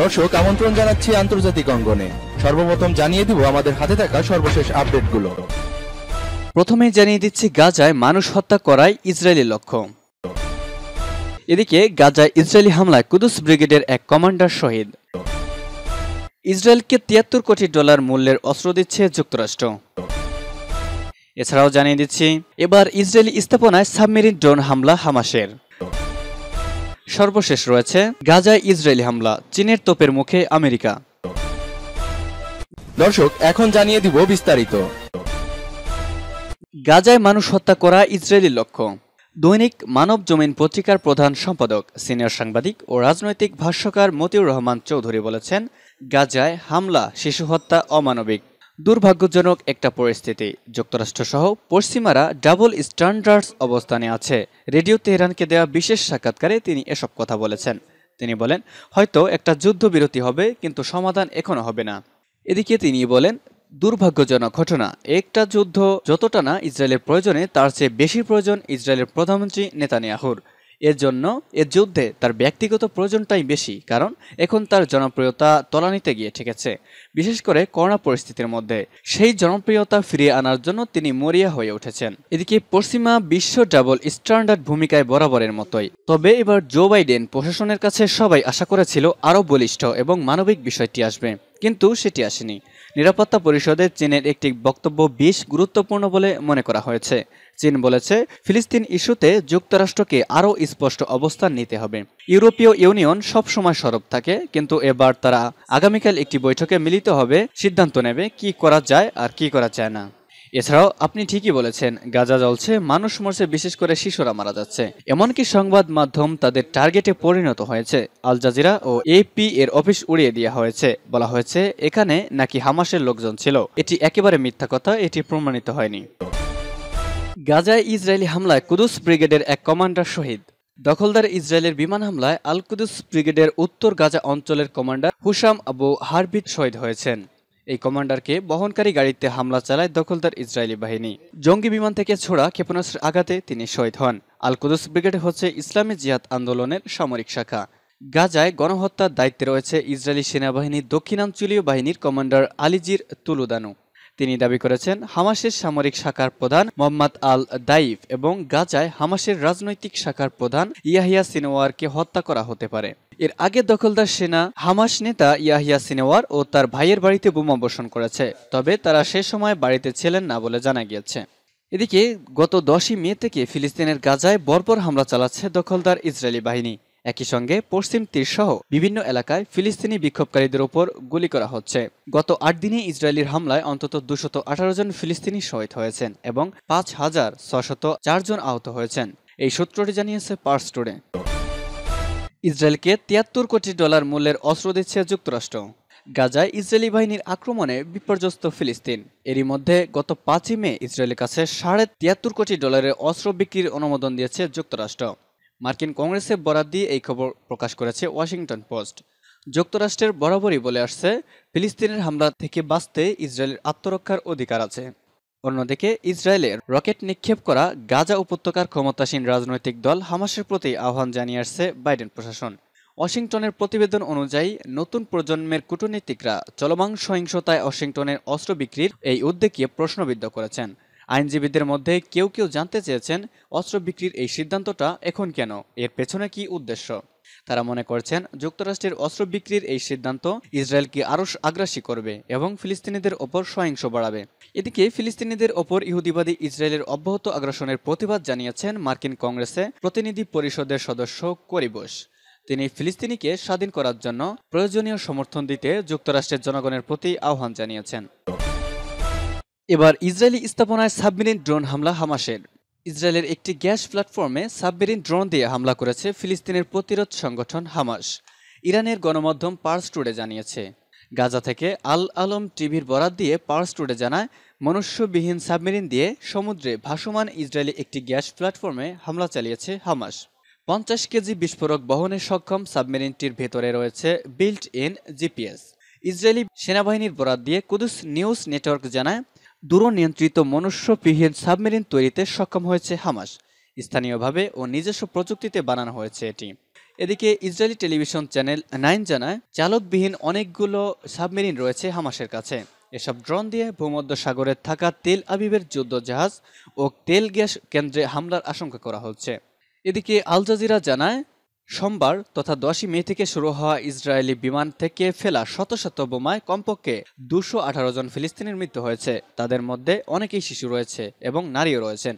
দর্শক আমন্ত্রণ জানাচ্ছি আন্তর্জাতিক অঙ্গনে সর্বপ্রথম জানিয়ে দিব আমাদের হাতে থাকা সর্বশেষ আপডেটগুলো প্রথমে জানিয়ে দিচ্ছি গাজায় মানুষ হত্যা করায় ইসরায়েলের লক্ষ্য এদিকে গাজায় ইসরায়েলি হামলায় কুদুস ব্রিগেডের এক কমান্ডার শহীদ ইসরায়েলকে তিয়াত্তর কোটি ডলার মূল্যের অস্ত্র দিচ্ছে যুক্তরাষ্ট্র এছাড়াও জানিয়ে দিচ্ছি এবার ইসরায়েলি স্থাপনায় সাবমেরিন ড্রোন হামলা হামাসের সর্বশেষ রয়েছে গাজায় ইসরায়েলি হামলা চীনের তোপের মুখে আমেরিকা দর্শক এখন জানিয়ে দিব বিস্তারিত গাজায় মানুষ হত্যা করা ইসরায়েলি লক্ষ্য দৈনিক মানব জমিন পত্রিকার প্রধান সম্পাদক সিনিয়র সাংবাদিক ও রাজনৈতিক ভাষ্যকার মতিউর রহমান চৌধুরী বলেছেন গাজায় হামলা শিশু হত্যা অমানবিক দুর্ভাগ্যজনক একটা পরিস্থিতি যুক্তরাষ্ট্রসহ পশ্চিমারা ডাবল স্ট্যান্ডার্ডস অবস্থানে আছে রেডিও তেহরানকে দেওয়া বিশেষ সাক্ষাৎকারে তিনি এসব কথা বলেছেন তিনি বলেন হয়তো একটা যুদ্ধবিরতি হবে কিন্তু সমাধান এখনও হবে না এদিকে তিনি বলেন দুর্ভাগ্যজনক ঘটনা একটা যুদ্ধ যতটা না ইসরায়েলের প্রয়োজনে তার চেয়ে বেশি প্রয়োজন ইসরায়েলের প্রধানমন্ত্রী নেতানিয়াহুর এর জন্য এ যুদ্ধে তার ব্যক্তিগত প্রয়োজনটাই বেশি কারণ এখন তার জনপ্রিয়তা তলানিতে গিয়ে ঠেকেছে বিশেষ করে করোনা পরিস্থিতির মধ্যে সেই জনপ্রিয়তা ফিরিয়ে আনার জন্য তিনি মরিয়া হয়ে উঠেছেন এদিকে পশ্চিমা বিশ্ব ডাবল স্ট্যান্ডার্ড ভূমিকায় বরাবরের মতোই তবে এবার জো বাইডেন প্রশাসনের কাছে সবাই আশা করেছিল আরও বলিষ্ঠ এবং মানবিক বিষয়টি আসবে কিন্তু সেটি আসেনি নিরাপত্তা পরিষদে চীনের একটি বক্তব্য বেশ গুরুত্বপূর্ণ বলে মনে করা হয়েছে চীন বলেছে ফিলিস্তিন ইস্যুতে যুক্তরাষ্ট্রকে আরও স্পষ্ট অবস্থান নিতে হবে ইউরোপীয় ইউনিয়ন সবসময় সরব থাকে কিন্তু এবার তারা আগামীকাল একটি বৈঠকে মিলিত হবে সিদ্ধান্ত নেবে কি করা যায় আর কি করা যায় না এছাড়াও আপনি ঠিকই বলেছেন গাজা জলছে মানুষ মরছে বিশেষ করে শিশুরা মারা যাচ্ছে এমনকি সংবাদ মাধ্যম তাদের টার্গেটে পরিণত হয়েছে আল জাজিরা ও এপি এর অফিস উড়িয়ে দেওয়া হয়েছে বলা হয়েছে এখানে নাকি হামাসের লোকজন ছিল এটি একেবারে মিথ্যা কথা এটি প্রমাণিত হয়নি গাজায় ইসরায়েলি হামলায় কুদুস ব্রিগেডের এক কমান্ডার শহীদ দখলদার ইসরায়েলের বিমান হামলায় আল কুদুস ব্রিগেডের উত্তর গাজা অঞ্চলের কমান্ডার হুসাম আবু হারবিদ শহীদ হয়েছেন এই কমান্ডারকে বহনকারী গাড়িতে হামলা চালায় দখলদার ইসরায়েলি বাহিনী জঙ্গি বিমান থেকে ছোড়া ক্ষেপণাস্ত্রের আঘাতে তিনি শহীদ হন আল কুদুস ব্রিগেড হচ্ছে ইসলামী জিহাদ আন্দোলনের সামরিক শাখা গাজায় গণহত্যার দায়িত্বে রয়েছে ইসরায়েলি সেনাবাহিনীর দক্ষিণাঞ্চলীয় বাহিনীর কমান্ডার আলিজির তুলুদানু তিনি দাবি করেছেন হামাসের সামরিক শাখার প্রধান মোহাম্মদ আল দাইফ এবং গাজায় হামাসের রাজনৈতিক শাখার প্রধান ইয়াহিয়া সিনোয়ারকে হত্যা করা হতে পারে এর আগে দখলদার সেনা হামাস নেতা ইয়াহিয়া সিনেওয়ার ও তার ভাইয়ের বাড়িতে বোমা বর্ষণ করেছে তবে তারা সে সময় বাড়িতে ছিলেন না বলে জানা গিয়েছে এদিকে গত দশই মে থেকে ফিলিস্তিনের গাজায় বর্বর হামলা চালাচ্ছে দখলদার ইসরায়েলি বাহিনী একই সঙ্গে পশ্চিম তীরসহ বিভিন্ন এলাকায় ফিলিস্তিনি বিক্ষোভকারীদের ওপর গুলি করা হচ্ছে গত আট দিনে ইসরায়েলের হামলায় অন্তত দুশত আঠারো জন ফিলিস্তিনি শহীদ হয়েছেন এবং পাঁচ হাজার ছশত জন আহত হয়েছেন এই সূত্রটি জানিয়েছে পার্স টুডে ইসরায়েলকে তিয়াত্তর কোটি ডলার মূল্যের অস্ত্র দিচ্ছে যুক্তরাষ্ট্র গাজায় ইসরায়েলি বাহিনীর আক্রমণে বিপর্যস্ত ফিলিস্তিন এরই মধ্যে গত পাঁচই মে ইসরায়েলের কাছে সাড়ে তিয়াত্তর কোটি ডলারের অস্ত্র বিক্রির অনুমোদন দিয়েছে যুক্তরাষ্ট্র মার্কিন কংগ্রেসের বরাদ দিয়ে এই খবর প্রকাশ করেছে ওয়াশিংটন পোস্ট যুক্তরাষ্ট্রের বরাবরই বলে আসছে ফিলিস্তিনের হামলা থেকে বাঁচতে ইসরায়েলের আত্মরক্ষার অধিকার আছে অন্যদিকে ইসরায়েলের রকেট নিক্ষেপ করা গাজা উপত্যকার ক্ষমতাসীন রাজনৈতিক দল হামাসের প্রতি আহ্বান জানিয়ে আসছে বাইডেন প্রশাসন ওয়াশিংটনের প্রতিবেদন অনুযায়ী নতুন প্রজন্মের কূটনীতিকরা চলমান সহিংসতায় ওয়াশিংটনের অস্ত্র বিক্রির এই উদ্যোগকে প্রশ্নবিদ্ধ করেছেন আইনজীবীদের মধ্যে কেউ কেউ জানতে চেয়েছেন অস্ত্র বিক্রির এই সিদ্ধান্তটা এখন কেন এর পেছনে কি উদ্দেশ্য তারা মনে করছেন যুক্তরাষ্ট্রের অস্ত্র বিক্রির এই সিদ্ধান্ত ইসরায়েলকে আরও আগ্রাসী করবে এবং ফিলিস্তিনিদের ওপর সহিংস বাড়াবে এদিকে ফিলিস্তিনিদের ওপর ইহুদিবাদী ইসরায়েলের অব্যাহত আগ্রাসনের প্রতিবাদ জানিয়েছেন মার্কিন কংগ্রেসে প্রতিনিধি পরিষদের সদস্য করিবোস তিনি ফিলিস্তিনিকে স্বাধীন করার জন্য প্রয়োজনীয় সমর্থন দিতে যুক্তরাষ্ট্রের জনগণের প্রতি আহ্বান জানিয়েছেন এবার ইসরায়েলি স্থাপনায় সাবমেরিন ড্রোন হামলা হামাসের ইসরায়েলের একটি গ্যাস প্ল্যাটফর্মে সাবমেরিন ড্রোন দিয়ে হামলা করেছে ফিলিস্তিনের প্রতিরোধ সংগঠন হামাস ইরানের গণমাধ্যম পার্স টুডে জানিয়েছে গাজা থেকে আল আলম টিভির বরাত দিয়ে পার্স টুডে জানায় মনুষ্যবিহীন সাবমেরিন দিয়ে সমুদ্রে ভাসমান ইসরায়েলি একটি গ্যাস প্ল্যাটফর্মে হামলা চালিয়েছে হামাস পঞ্চাশ কেজি বিস্ফোরক বহনে সক্ষম সাবমেরিনটির ভেতরে রয়েছে বিল্ট ইন জিপিএস ইসরায়েলি সেনাবাহিনীর বরাত দিয়ে কুদুস নিউজ নেটওয়ার্ক জানায় দূরনিয়ন্ত্রিত মনুষ্যবিহীন সাবমেরিন তৈরিতে সক্ষম হয়েছে হামাস স্থানীয়ভাবে ও নিজস্ব প্রযুক্তিতে বানানো হয়েছে এটি এদিকে ইসরায়েলি টেলিভিশন চ্যানেল নাইন জানায় চালকবিহীন অনেকগুলো সাবমেরিন রয়েছে হামাসের কাছে এসব ড্রোন দিয়ে ভূমধ্য সাগরে থাকা তেল আবিবের যুদ্ধজাহাজ ও তেল গ্যাস কেন্দ্রে হামলার আশঙ্কা করা হচ্ছে এদিকে আল জাজিরা জানায় সোমবার তথা দশই মে থেকে শুরু হওয়া ইসরায়েলি বিমান থেকে ফেলা শত শত বোমায় কমপক্ষে দুশো আঠারো জন ফিলিস্তিনির মৃত্যু হয়েছে তাদের মধ্যে অনেকেই শিশু রয়েছে এবং নারীও রয়েছেন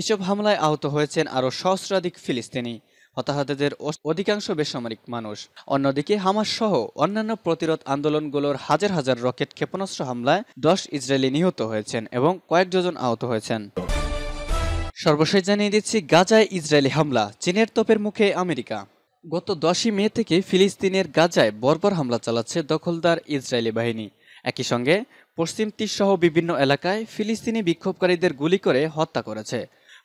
এসব হামলায় আহত হয়েছেন আরও সহস্রাধিক ফিলিস্তিনি হতাহতদের অধিকাংশ বেসামরিক মানুষ অন্যদিকে হামাস সহ অন্যান্য প্রতিরোধ আন্দোলনগুলোর হাজার হাজার রকেট ক্ষেপণাস্ত্র হামলায় দশ ইসরায়েলি নিহত হয়েছেন এবং কয়েক ডজন আহত হয়েছেন সর্বশেষ জানিয়ে দিচ্ছি গাজায় ইসরায়েলি হামলা চীনের তোপের মুখে আমেরিকা গত দশই মে থেকে ফিলিস্তিনের গাজায় বর্বর হামলা চালাচ্ছে দখলদার ইসরায়েলি বাহিনী একই সঙ্গে পশ্চিম তীর সহ বিভিন্ন এলাকায় ফিলিস্তিনি বিক্ষোভকারীদের গুলি করে হত্যা করেছে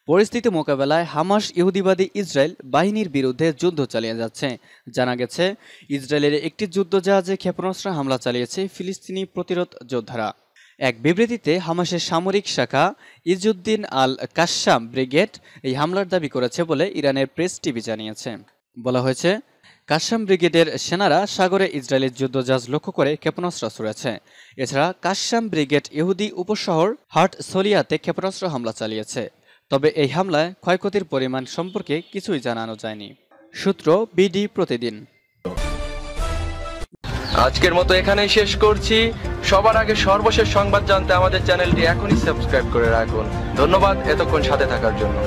পরিস্থিতি মোকাবেলায় হামাস ইহুদিবাদী ইসরায়েল বাহিনীর বিরুদ্ধে যুদ্ধ চালিয়ে যাচ্ছে জানা গেছে ইসরায়েলের একটি যুদ্ধ জাহাজে ক্ষেপণাস্ত্র হামলা চালিয়েছে ফিলিস্তিনি প্রতিরোধ যোদ্ধারা এক বিবৃতিতে হামাসের সামরিক শাখা ইজুদ্দিন আল কাশাম ব্রিগেড এই হামলার দাবি করেছে বলে ইরানের প্রেস টিভি জানিয়েছে বলা হয়েছে কাশাম ব্রিগেডের সেনারা সাগরে ইসরায়েলের যুদ্ধজাহাজ লক্ষ্য করে ক্ষেপণাস্ত্র ছুড়েছে এছাড়া কাশ্যাম ব্রিগেড ইহুদি উপশহর হাট সলিয়াতে ক্ষেপণাস্ত্র হামলা চালিয়েছে তবে এই হামলায় ক্ষয়ক্ষতির পরিমাণ সম্পর্কে কিছুই জানানো যায়নি সূত্র বিডি প্রতিদিন আজকের মতো এখানেই শেষ করছি সবার আগে সর্বশেষ সংবাদ জানতে আমাদের চ্যানেলটি এখনই সাবস্ক্রাইব করে রাখুন ধন্যবাদ এতক্ষণ সাথে থাকার জন্য